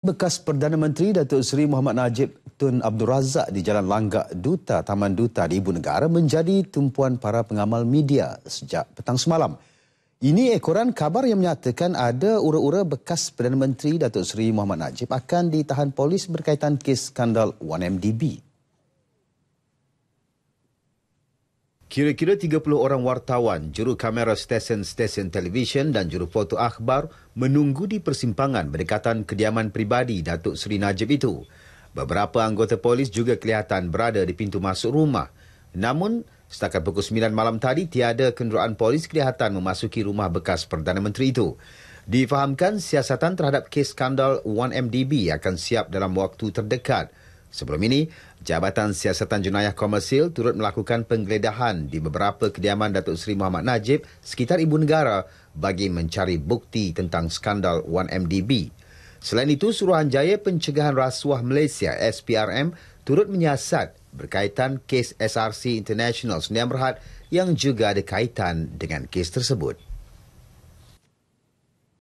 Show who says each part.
Speaker 1: Bekas Perdana Menteri Datuk Seri Muhammad Najib Tun Abdul Razak di Jalan Langgak Duta Taman Duta di Ibu Negara menjadi tumpuan para pengamal media sejak petang semalam. Ini ekoran kabar yang menyatakan ada ura-ura bekas Perdana Menteri Datuk Seri Muhammad Najib akan ditahan polis berkaitan kes skandal 1MDB. Kira-kira 30 orang wartawan, juru kamera stesen-stesen televisyen dan juru foto akhbar menunggu di persimpangan berdekatan kediaman pribadi Datuk Seri Najib itu. Beberapa anggota polis juga kelihatan berada di pintu masuk rumah. Namun, setakat pukul 9 malam tadi, tiada kenderaan polis kelihatan memasuki rumah bekas Perdana Menteri itu. Difahamkan siasatan terhadap kes skandal 1MDB akan siap dalam waktu terdekat. Sebelum ini, Jabatan Siasatan Jenayah Komersil turut melakukan penggeledahan di beberapa kediaman Datuk Seri Muhammad Najib sekitar Ibu Negara bagi mencari bukti tentang skandal 1MDB. Selain itu, Suruhanjaya Pencegahan Rasuah Malaysia SPRM turut menyiasat berkaitan kes SRC International Sdn Bhd yang juga ada kaitan dengan kes tersebut.